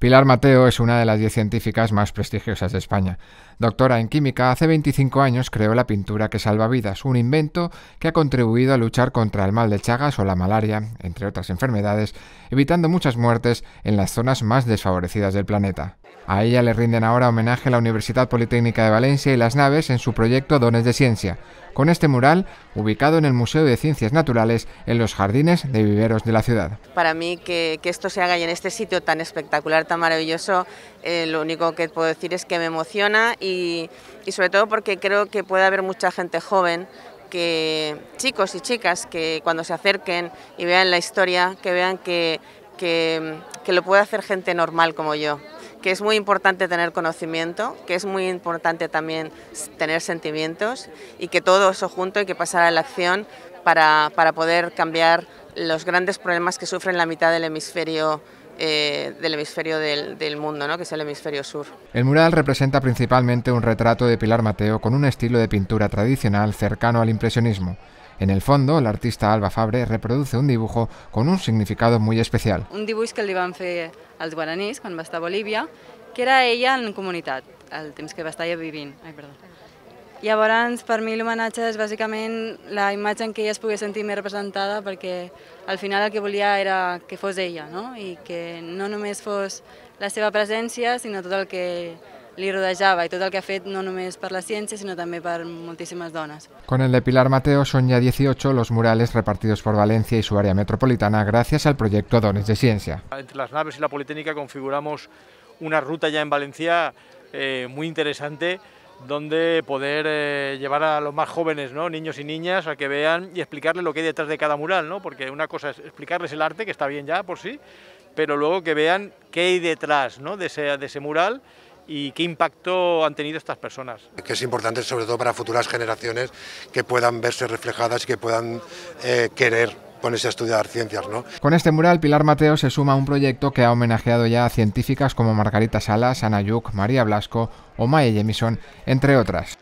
Pilar Mateo es una de las 10 científicas más prestigiosas de España. Doctora en química, hace 25 años creó la pintura que salva vidas, un invento que ha contribuido a luchar contra el mal de Chagas o la malaria, entre otras enfermedades, evitando muchas muertes en las zonas más desfavorecidas del planeta. A ella le rinden ahora homenaje la Universidad Politécnica de Valencia y las naves en su proyecto Dones de Ciencia, con este mural ubicado en el Museo de Ciencias Naturales en los jardines de viveros de la ciudad. Para mí que, esto se haga en este sitio tan espectacular maravilloso, eh, lo único que puedo decir es que me emociona y, sobre todo porque creo que puede haber mucha gente joven que chicos y chicas que cuando se acerquen y vean la historia, que vean que, que, lo puede hacer gente normal como yo, que es muy importante tener conocimiento, que es muy importante también tener sentimientos y que todo eso junto hay que pasar a la acción para, para poder cambiar los grandes problemas que sufren la mitad del hemisferio eh, del hemisferio del, mundo, ¿no? que es el hemisferio sur. El mural representa principalmente un retrato de Pilar Mateo con un estilo de pintura tradicional cercano al impresionismo. En el fondo, el artista Alba Fabre reproduce un dibujo con un significado muy especial. Un dibujo que le van a als guaraníes cuando va estar a que era ella en comunidad, al que va estar para per mi l'homenatge es bàsicament la imatge en què ella es pogués sentir més representada porque, al final el que volia era que fos ella, no? Y que no només fos la seva presència, sinó tot el que li rodejava y todo el que ha fet no es para la ciència, sino también per muchísimas dones. Con el de Pilar Mateo son ya 18 los murales repartidos por Valencia y su área metropolitana gracias al proyecto Dones de Ciencia. Entre las naves y la Politécnica configuramos una ruta ya en Valencia eh, muy interesante donde poder eh, llevar a los más jóvenes, niños y niñas, a que vean y explicarles lo que hay detrás de cada mural, ¿no? porque una cosa es explicarles el arte, que está bien ya por sí, pero luego que vean qué hay detrás ¿no? de, ese, de ese mural y qué impacto han tenido estas personas. Que es importante sobre todo para futuras generaciones que puedan verse reflejadas y que puedan eh, querer ponerse a estudiar ciencias. ¿no? Con este mural, Pilar Mateo se suma a un proyecto que ha homenajeado ya a científicas como Margarita Salas, Ana Yuk, María Blasco o Maya Jemison, entre otras.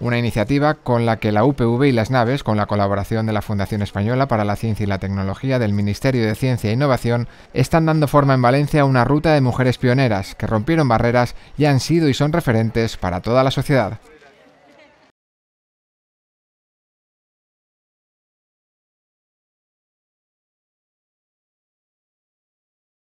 Una iniciativa con la que la UPV y las naves, con la colaboración de la Fundación Española para la Ciencia y la Tecnología del Ministerio de Ciencia e Innovación, están dando forma en Valencia a una ruta de mujeres pioneras que rompieron barreras y han sido y son referentes para toda la sociedad.